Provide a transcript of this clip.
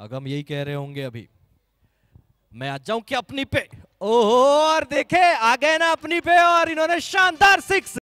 अगम यही कह रहे होंगे अभी मैं आ जाऊं कि अपनी पे और देखे आ गए ना अपनी पे और इन्होंने शानदार सिक्स